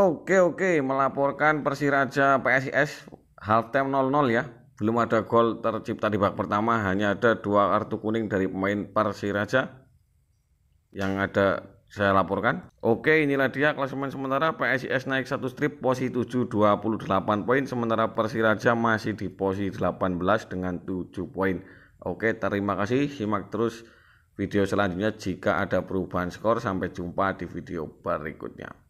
Oke oke, melaporkan Persiraja PSIS halftime 0-0 ya. Belum ada gol tercipta di babak pertama, hanya ada dua kartu kuning dari pemain Persiraja yang ada saya laporkan. Oke, inilah dia klasemen sementara PSIS naik satu strip posisi 7 28 poin sementara Persiraja masih di posisi 18 dengan 7 poin. Oke, terima kasih. Simak terus video selanjutnya jika ada perubahan skor. Sampai jumpa di video berikutnya.